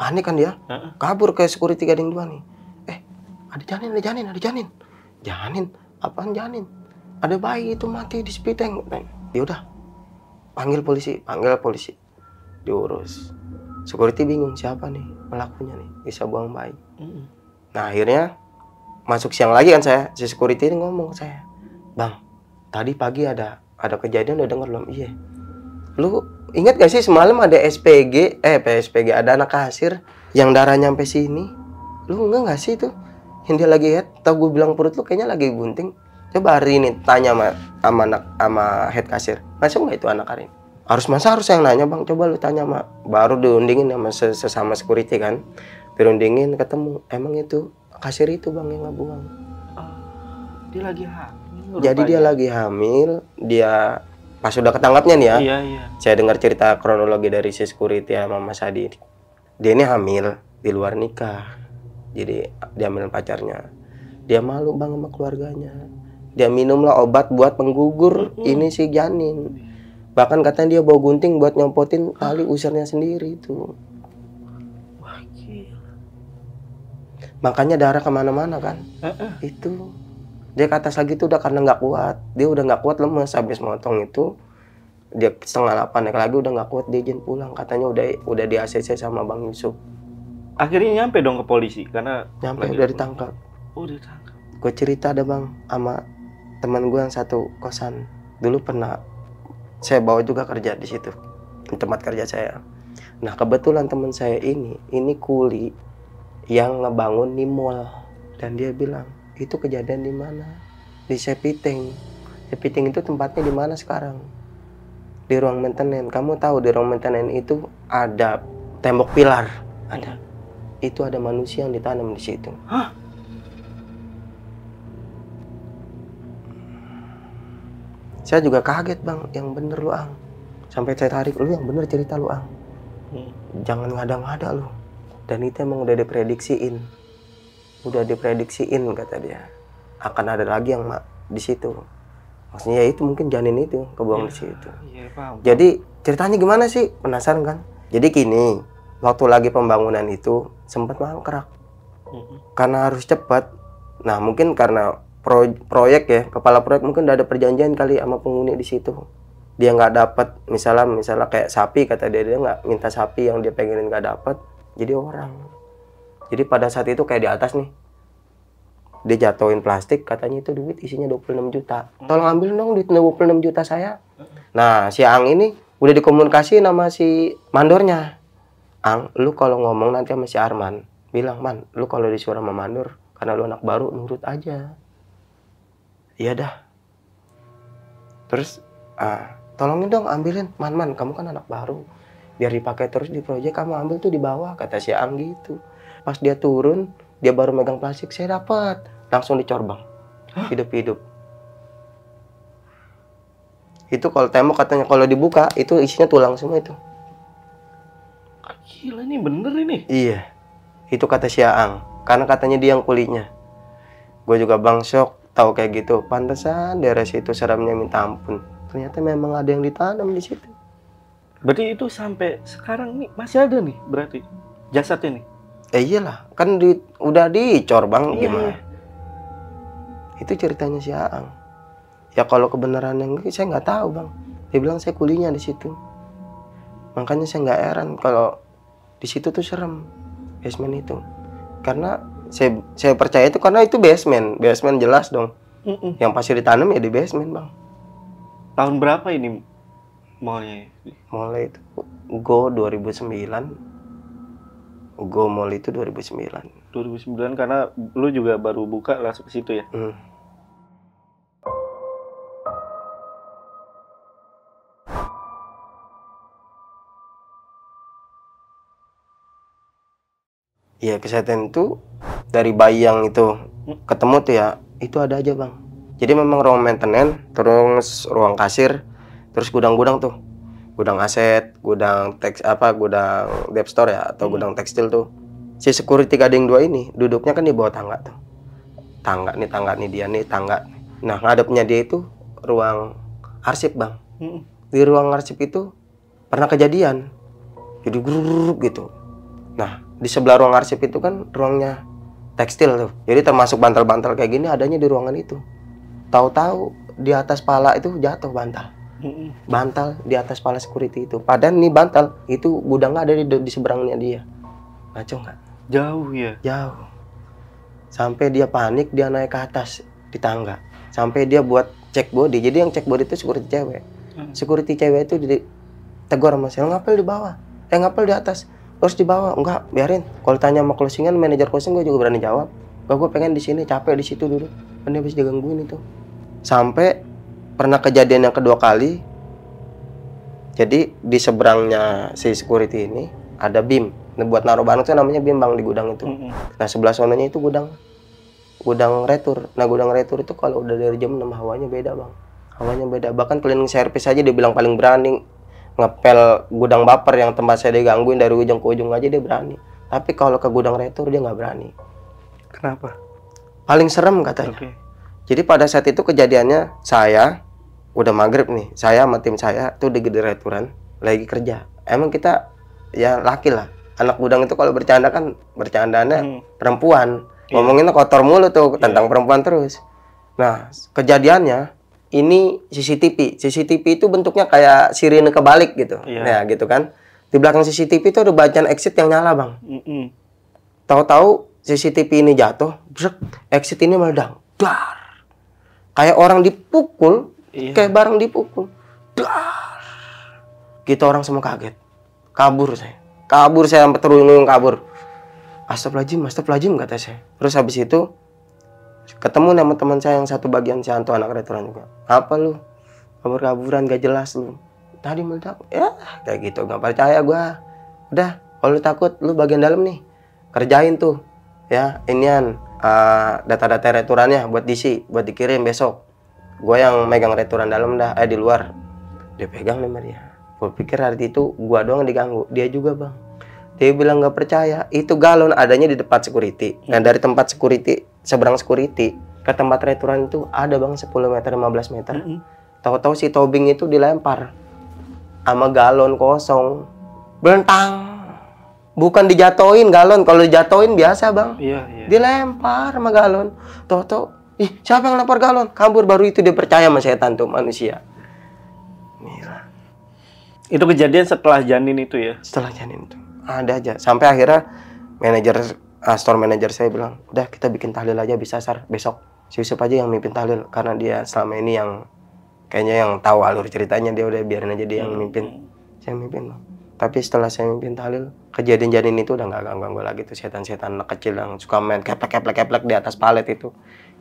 panik kan dia kabur ke security gading dua nih eh ada janin ada janin ada janin janin apaan janin ada bayi itu mati di septic tank ya udah panggil polisi panggil polisi diurus security bingung siapa nih pelakunya nih bisa buang bayi mm. nah akhirnya masuk siang lagi kan saya si security ini ngomong saya bang tadi pagi ada ada kejadian udah denger belum iya lu ingat gak sih semalam ada SPG eh PSPG ada anak kasir yang darah nyampe sini lu enggak gak sih itu yang lagi ya tau gue bilang perut lu kayaknya lagi bunting coba hari ini tanya sama, sama anak sama head kasir masuk nggak itu anak hari ini harus masa harus yang nanya bang coba lu tanya mak baru diundingin sama sesama security kan diundingin ketemu emang itu kasir itu bang yang nggak buang uh, oh, dia lagi hamil jadi dia aja. lagi hamil dia pas sudah ketangkapnya nih ya iya, iya. saya dengar cerita kronologi dari si security sama Mas Adi dia ini hamil di luar nikah jadi dia hamil pacarnya dia malu bang sama keluarganya dia ya, minumlah obat buat penggugur hmm. ini si janin bahkan katanya dia bawa gunting buat nyopotin ah. tali usernya sendiri itu makanya darah kemana-mana kan uh-uh. itu dia ke atas lagi tuh udah karena nggak kuat dia udah nggak kuat lemes habis motong itu dia setengah delapan naik lagi udah nggak kuat dia izin pulang katanya udah udah di ACC sama bang Yusuf akhirnya nyampe dong ke polisi karena nyampe oh, udah ditangkap oh ditangkap gue cerita ada bang sama teman gue yang satu kosan dulu pernah saya bawa juga kerja di situ di tempat kerja saya nah kebetulan teman saya ini ini kuli yang ngebangun di mall dan dia bilang itu kejadian di mana di Sepiting Sepiting itu tempatnya di mana sekarang di ruang maintenance kamu tahu di ruang maintenance itu ada tembok pilar ada itu ada manusia yang ditanam di situ Hah? saya juga kaget bang yang bener lu ang sampai saya tarik lu yang bener cerita lu ang hmm. jangan ngada-ngada lu dan itu emang udah diprediksiin udah diprediksiin kata dia akan ada lagi yang mak di situ maksudnya ya itu mungkin janin itu kebuang ya, di iya. situ ya, paham. jadi ceritanya gimana sih penasaran kan jadi kini waktu lagi pembangunan itu sempat mangkrak -hmm. karena harus cepat nah mungkin karena pro proyek ya kepala proyek mungkin udah ada perjanjian kali sama penghuni di situ dia nggak dapat misalnya misalnya kayak sapi kata dia dia nggak minta sapi yang dia pengenin nggak dapat jadi orang jadi pada saat itu kayak di atas nih dia jatuhin plastik katanya itu duit isinya 26 juta tolong ambil dong duit 26 juta saya nah si Ang ini udah dikomunikasi nama si mandornya Ang lu kalau ngomong nanti sama si Arman bilang man lu kalau disuruh sama mandor karena lu anak baru nurut aja iya dah terus uh, tolongin dong ambilin man man kamu kan anak baru biar dipakai terus di proyek kamu ambil tuh di bawah kata si Ang gitu pas dia turun dia baru megang plastik saya dapat langsung dicorbang hidup-hidup itu kalau tembok katanya kalau dibuka itu isinya tulang semua itu ah, gila ini bener ini iya itu kata si Ang karena katanya dia yang kulitnya. gue juga bang shock tahu kayak gitu pantesan daerah situ seremnya minta ampun ternyata memang ada yang ditanam di situ berarti itu sampai sekarang nih masih ada nih berarti jasad ini eh iyalah kan di, udah dicor bang iya. gimana iya. itu ceritanya si Aang ya kalau kebenaran yang saya nggak tahu bang dia bilang saya kulinya di situ makanya saya nggak heran kalau di situ tuh serem basement itu karena saya saya percaya itu karena itu basement basement jelas dong mm -mm. yang pasti ditanam ya di basement bang tahun berapa ini mulai mulai itu go 2009 go mall itu 2009 2009 karena lu juga baru buka langsung ke situ ya mm. ya kesehatan itu dari bayi yang itu ketemu tuh ya itu ada aja bang jadi memang ruang maintenance terus ruang kasir terus gudang-gudang tuh gudang aset gudang teks apa gudang dep store ya atau hmm. gudang tekstil tuh si security gading dua ini duduknya kan di bawah tangga tuh tangga nih tangga nih dia nih tangga nah ngadepnya dia itu ruang arsip bang hmm. di ruang arsip itu pernah kejadian jadi grup gitu nah di sebelah ruang arsip itu kan ruangnya tekstil tuh. Jadi termasuk bantal-bantal kayak gini adanya di ruangan itu. Tahu-tahu di atas pala itu jatuh bantal. Bantal di atas pala security itu. Padahal nih bantal itu gudangnya ada di, di seberangnya dia. Ngaco nggak? Jauh ya. Jauh. Sampai dia panik dia naik ke atas di tangga. Sampai dia buat cek body. Jadi yang cek body itu security cewek. Mm. Security cewek itu di tegur sama saya, ngapel di bawah. Eh ngapel di atas. Terus dibawa enggak biarin kalau tanya sama closingan manajer closing gue juga berani jawab gak gue pengen di sini capek di situ dulu kan dia bisa digangguin itu sampai pernah kejadian yang kedua kali jadi di seberangnya si security ini ada bim nah, buat naruh barang itu namanya bim bang di gudang itu nah sebelah sononya itu gudang gudang retur nah gudang retur itu kalau udah dari jam enam hawanya beda bang hawanya beda bahkan cleaning service aja dia bilang paling berani ngepel gudang baper yang tempat saya digangguin dari ujung ke ujung aja dia berani. Tapi kalau ke gudang retur dia nggak berani. Kenapa? Paling serem katanya. Okay. Jadi pada saat itu kejadiannya saya udah maghrib nih, saya sama tim saya tuh di gede returan lagi kerja. Emang kita ya laki lah, anak gudang itu kalau bercanda kan bercandanya hmm. perempuan, yeah. Ngomongin kotor mulu tuh yeah. tentang iya. perempuan terus. Nah kejadiannya ini CCTV. CCTV itu bentuknya kayak sirine kebalik gitu. Yeah. Ya, gitu kan. Di belakang CCTV itu ada bacaan exit yang nyala, Bang. Mm -mm. Tahu-tahu CCTV ini jatuh, brek, exit ini meledak. Dar. Kayak orang dipukul, yeah. kayak barang dipukul. Dar. Kita gitu orang semua kaget. Kabur saya. Kabur saya sampai terlalu kabur. Astagfirullahaladzim, astagfirullahaladzim kata saya. Terus habis itu ketemu sama teman saya yang satu bagian si anak restoran juga apa lu kabur-kaburan gak jelas lu tadi meledak ya kayak gitu nggak percaya gue udah kalau lu takut lu bagian dalam nih kerjain tuh ya inian uh, data-data returannya buat diisi buat dikirim besok gue yang megang returan dalam dah eh di luar dia pegang nih dia gue pikir hari itu gue doang diganggu dia juga bang dia bilang nggak percaya itu galon adanya di tempat security nah dari tempat security seberang security ke tempat returan itu ada bang 10 meter 15 meter mm -hmm. tahu-tahu si tobing itu dilempar sama galon kosong berentang bukan dijatoin galon kalau dijatoin biasa bang iya, iya. dilempar sama galon tahu-tahu ih siapa yang lempar galon kabur baru itu dia percaya sama setan tuh manusia Gila. itu kejadian setelah janin itu ya setelah janin itu ada aja sampai akhirnya manajer uh, store manajer saya bilang udah kita bikin tahlil aja bisa sar besok si Yusuf aja yang mimpin tahlil karena dia selama ini yang kayaknya yang tahu alur ceritanya dia udah biarin aja dia yang hmm. mimpin saya mimpin loh tapi setelah saya mimpin tahlil kejadian-kejadian itu udah nggak ganggu-ganggu lagi tuh setan-setan kecil yang suka main keplek keplek keplek di atas palet itu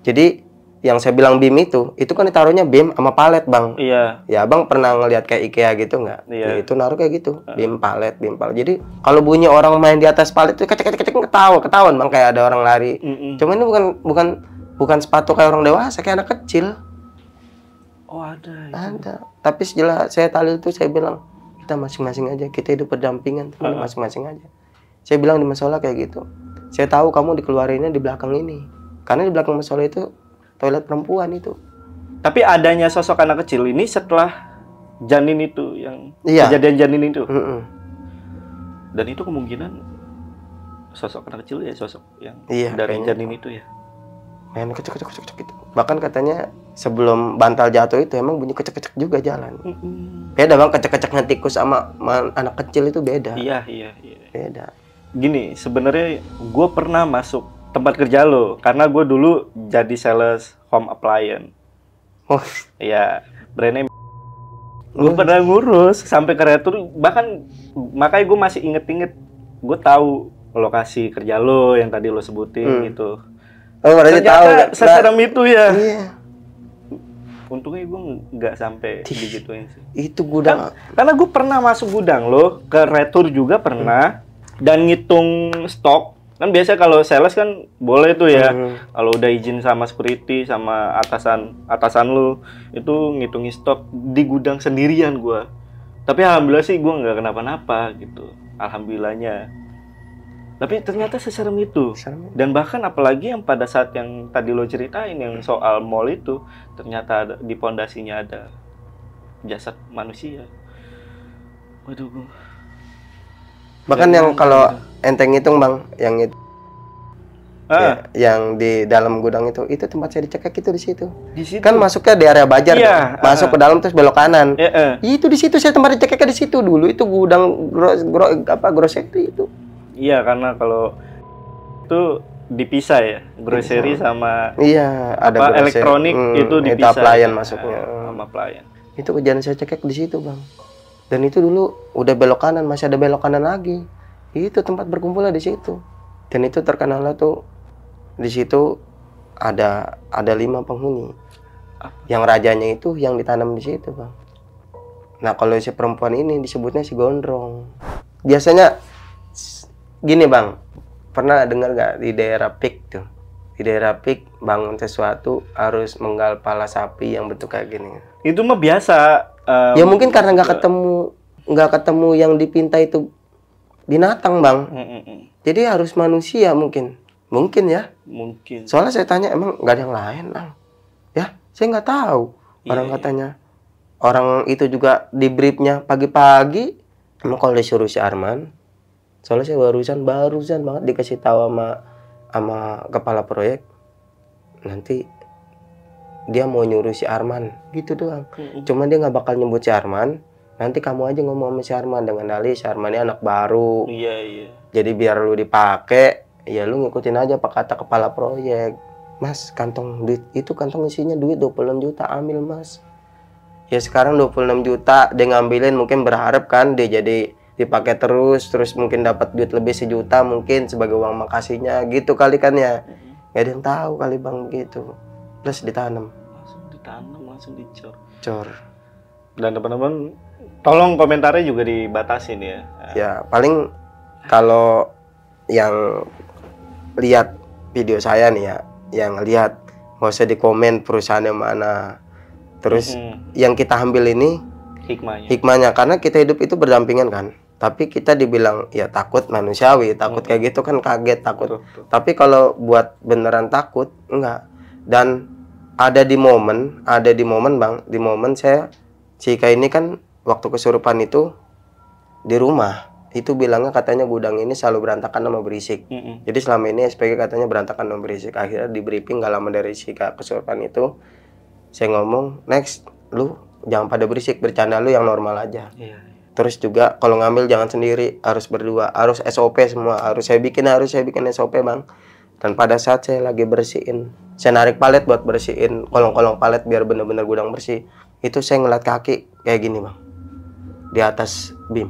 jadi yang saya bilang BIM itu, itu kan ditaruhnya BIM sama palet, Bang. Iya. Ya, Abang pernah ngelihat kayak IKEA gitu nggak? Iya. Ya, itu naruh kayak gitu, BIM palet, BIM palet. Jadi, kalau bunyi orang main di atas palet itu kecek-kecek ketawa, ketahuan Bang kayak ada orang lari. Mm -mm. Cuman ini bukan bukan bukan sepatu kayak orang dewasa, kayak anak kecil. Oh, ada. Itu. Ada. Tapi setelah saya tali itu saya bilang, kita masing-masing aja, kita hidup berdampingan, teman uh. masing-masing aja. Saya bilang di masalah kayak gitu. Saya tahu kamu dikeluarinnya di belakang ini. Karena di belakang masalah itu toilet perempuan itu. Tapi adanya sosok anak kecil ini setelah janin itu yang iya. kejadian janin itu. Mm -mm. Dan itu kemungkinan sosok anak kecil ya sosok yang iya, dari janin gitu. itu ya. Main kecek kecek kecek gitu. Bahkan katanya sebelum bantal jatuh itu emang bunyi kecek kecek juga jalan. Mm -mm. Beda bang kecek keceknya tikus sama anak kecil itu beda. Iya iya iya. Beda. Gini sebenarnya gue pernah masuk tempat kerja lo karena gue dulu jadi sales home appliance oh ya brandnya oh. gue pernah ngurus sampai ke retur bahkan makanya gue masih inget-inget gue tahu lokasi kerja lo yang tadi lo sebutin hmm. gitu oh berarti tahu seserem itu ya iya. untungnya gue nggak sampai digituin sih itu gudang kan, karena, karena gue pernah masuk gudang lo ke retur juga pernah hmm. dan ngitung stok kan biasa kalau sales kan boleh tuh ya hmm. kalau udah izin sama security sama atasan atasan lu itu ngitungin stok di gudang sendirian gua tapi alhamdulillah sih gua nggak kenapa-napa gitu alhamdulillahnya tapi ternyata seserem itu dan bahkan apalagi yang pada saat yang tadi lo ceritain yang soal mall itu ternyata ada, di pondasinya ada jasad manusia waduh gua bahkan yang kalau gitu enteng ngitung bang yang itu ah. ya, yang di dalam gudang itu itu tempat saya dicekek itu di situ di situ kan masuknya di area bajar iya, masuk ah. ke dalam terus belok kanan iya, uh. itu di situ saya tempat dicekeknya di situ dulu itu gudang gro, gro, apa grosir itu iya karena kalau itu dipisah ya grocery iya. sama iya ada apa, elektronik hmm, itu dipisah ah, itu pelayan ya. masuknya sama pelayan itu kejadian saya cekek di situ bang dan itu dulu udah belok kanan masih ada belok kanan lagi itu tempat berkumpulnya di situ dan itu terkenalnya tuh di situ ada ada lima penghuni yang rajanya itu yang ditanam di situ bang nah kalau si perempuan ini disebutnya si gondrong biasanya gini bang pernah dengar gak di daerah pik tuh di daerah pik bangun sesuatu harus menggal pala sapi yang bentuk kayak gini itu mah biasa um, ya mungkin karena nggak eh, ketemu nggak ketemu yang dipinta itu binatang bang mm -mm. jadi harus manusia mungkin mungkin ya mungkin soalnya saya tanya emang nggak ada yang lain bang ya saya nggak tahu yeah, orang yeah. katanya orang itu juga di briefnya pagi-pagi emang kalau disuruh si Arman soalnya saya barusan barusan banget dikasih tahu sama sama kepala proyek nanti dia mau nyuruh si Arman gitu doang mm -hmm. cuman dia nggak bakal nyebut si Arman nanti kamu aja ngomong sama si Arman dengan Ali si Arman ini anak baru iya iya jadi biar lu dipakai ya lu ngikutin aja apa kata kepala proyek mas kantong duit itu kantong isinya duit 26 juta ambil mas ya sekarang 26 juta dia ngambilin mungkin berharap kan dia jadi dipakai terus terus mungkin dapat duit lebih sejuta mungkin sebagai uang makasihnya gitu kali kan ya ya ada yang tahu kali bang gitu plus ditanam langsung ditanam langsung dicor cor dan teman-teman Tolong komentarnya juga nih ya. Ya, paling kalau yang lihat video saya nih ya, yang lihat nggak usah dikomen perusahaannya mana. Terus hmm. yang kita ambil ini hikmahnya. Hikmahnya karena kita hidup itu berdampingan kan. Tapi kita dibilang ya takut manusiawi, takut hmm. kayak gitu kan kaget takut. Betul, betul. Tapi kalau buat beneran takut enggak. Dan ada di momen, ada di momen Bang, di momen saya Cika ini kan waktu kesurupan itu di rumah itu bilangnya katanya gudang ini selalu berantakan sama berisik. Mm -hmm. Jadi selama ini SPG katanya berantakan sama berisik. Akhirnya di briefing gak lama dari si kesurupan itu, saya ngomong, next, lu jangan pada berisik, bercanda lu yang normal aja. Yeah. Iya. Terus juga kalau ngambil jangan sendiri, harus berdua, harus SOP semua, harus saya bikin, harus saya bikin SOP bang. Dan pada saat saya lagi bersihin, saya narik palet buat bersihin kolong-kolong palet biar bener-bener gudang bersih. Itu saya ngeliat kaki kayak gini bang di atas BIM.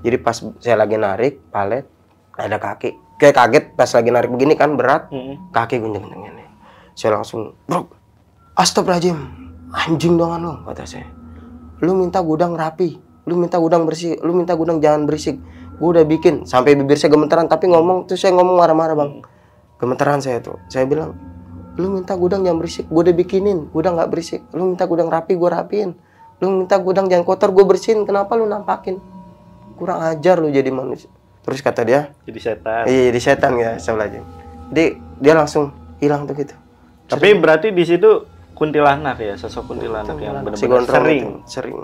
Jadi pas saya lagi narik palet, ada kaki. Kayak kaget pas lagi narik begini kan berat, hmm. kaki gunjeng-gunjeng ini. Saya langsung, bro, astagfirullahaladzim, anjing dongan lo, kata saya. Lu minta gudang rapi, lu minta gudang bersih, lu minta gudang jangan berisik. Gue udah bikin, sampai bibir saya gemeteran, tapi ngomong, tuh saya ngomong marah-marah bang. Mm. Gemeteran saya tuh, saya bilang, lu minta gudang jangan berisik, gue udah bikinin, gudang nggak berisik. Lu minta gudang rapi, gue rapiin lu minta gudang jangan kotor gue bersihin kenapa lu nampakin kurang ajar lu jadi manusia terus kata dia jadi setan iya jadi setan ya saya belajar jadi dia langsung hilang tuh gitu tapi Cerita. berarti di situ kuntilanak ya sosok kuntilanak, yang benar-benar si sering itu. sering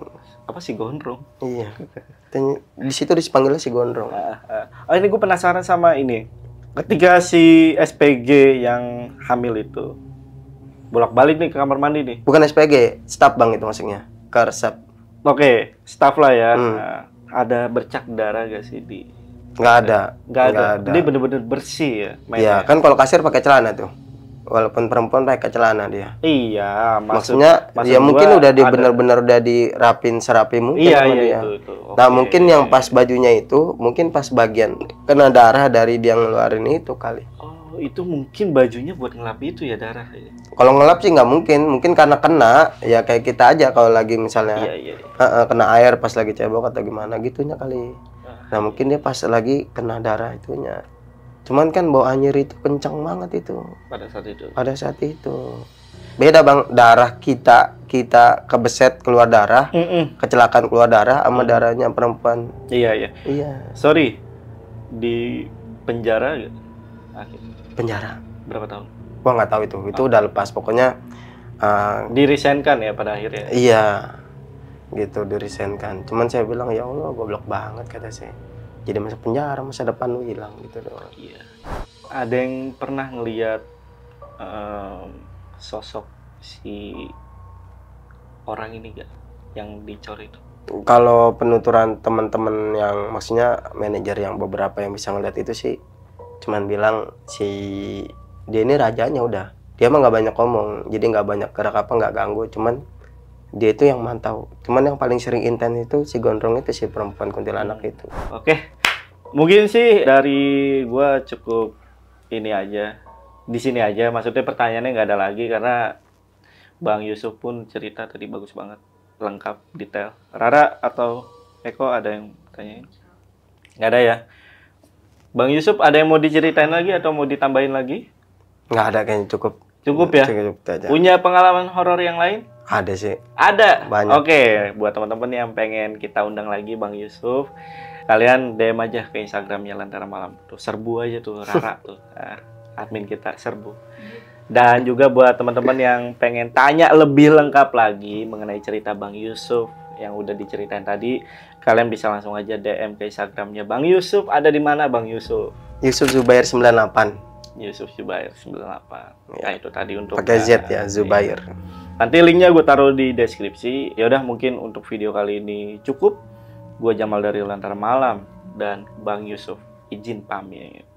apa si gondrong iya di situ dipanggilnya si gondrong uh, uh. oh ini gue penasaran sama ini ketika si SPG yang hamil itu bolak-balik nih ke kamar mandi nih bukan SPG staf bang itu maksudnya Karsap. Oke, okay, staff lah ya. Hmm. Nah, ada bercak darah gak sih di? Gak ada. gak ada. Nggak ada. Ini bener-bener bersih ya. Iya. kan kalau kasir pakai celana tuh. Walaupun perempuan pakai celana dia. Iya, maksud, maksudnya maksud ya mungkin udah di bener-bener udah dirapin serapi mungkin iya, iya, dia. Itu, itu. Okay, nah mungkin yang pas bajunya itu mungkin pas bagian kena darah dari dia ngeluarin itu kali. Oh itu mungkin bajunya buat ngelap itu ya darah ya. Kalau ngelap sih nggak mungkin, mungkin karena kena ya kayak kita aja kalau lagi misalnya iya, iya, iya. Uh, uh, kena air pas lagi cebok atau gimana gitunya kali. Ah, nah iya. mungkin dia pas lagi kena darah itunya. Cuman kan bau anjir itu kencang banget itu. Pada saat itu. Pada saat itu. Beda bang darah kita kita kebeset keluar darah, mm -mm. kecelakaan keluar darah sama darahnya perempuan. Iya iya. Iya. Sorry di penjara penjara. Berapa tahun? Gua nggak tahu itu. Itu ah. udah lepas. Pokoknya uh, eh, diresenkan ya pada akhirnya. Iya. Gitu diresenkan. Cuman saya bilang ya Allah gue goblok banget kata saya. Jadi masa penjara masa depan lu hilang gitu doang. Iya. Ada yang pernah ngelihat um, sosok si orang ini gak yang dicor itu? Kalau penuturan teman-teman yang maksudnya manajer yang beberapa yang bisa ngeliat itu sih cuman bilang si dia ini rajanya udah dia mah nggak banyak ngomong jadi nggak banyak gerak apa nggak ganggu cuman dia itu yang mantau cuman yang paling sering intens itu si gondrong itu si perempuan kuntilanak hmm. itu oke mungkin sih dari gua cukup ini aja di sini aja maksudnya pertanyaannya nggak ada lagi karena Bang Yusuf pun cerita tadi bagus banget lengkap detail Rara atau Eko ada yang tanyain nggak ada ya Bang Yusuf, ada yang mau diceritain lagi atau mau ditambahin lagi? Nggak ada kayaknya cukup. Cukup ya? Cukup, cukup aja. Punya pengalaman horor yang lain? Ada sih. Ada. Banyak. Oke, okay. buat teman-teman yang pengen kita undang lagi Bang Yusuf, kalian DM aja ke Instagramnya Lentera Malam. Tuh serbu aja tuh Rara tuh. Ah, admin kita serbu. Dan juga buat teman-teman yang pengen tanya lebih lengkap lagi mengenai cerita Bang Yusuf, yang udah diceritain tadi. Kalian bisa langsung aja DM ke Instagramnya Bang Yusuf. Ada di mana Bang Yusuf? Yusuf Zubair 98. Yusuf Zubair 98. Ya. Nah, iya. itu tadi untuk pakai Z ya, iya. Zubair. Ya. Nanti linknya gue taruh di deskripsi. Ya udah mungkin untuk video kali ini cukup. Gue Jamal dari Lantar Malam dan Bang Yusuf izin pamit.